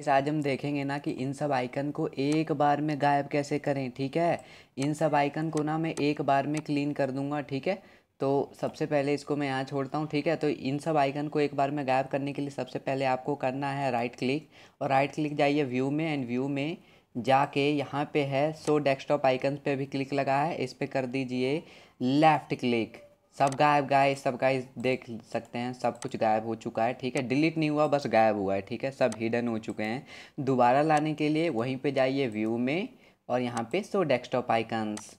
इस आज हम देखेंगे ना कि इन सब आइकन को एक बार में गायब कैसे करें ठीक है इन सब आइकन को ना मैं एक बार में क्लीन कर दूंगा ठीक है तो सबसे पहले इसको मैं यहाँ छोड़ता हूँ ठीक है तो इन सब आइकन को एक बार में गायब करने के लिए सबसे पहले आपको करना है राइट क्लिक और राइट क्लिक जाइए व्यू में एंड व्यू में जाके यहाँ पे है सो डेस्कटॉप आइकन पे भी क्लिक लगा है इस पर कर दीजिए लेफ़्ट क्लिक सब गायब गाइस सब गाइस देख सकते हैं सब कुछ गायब हो चुका है ठीक है डिलीट नहीं हुआ बस गायब हुआ है ठीक है सब हिडन हो चुके हैं दोबारा लाने के लिए वहीं पे जाइए व्यू में और यहाँ पे सो डेस्कटॉप आइकन्स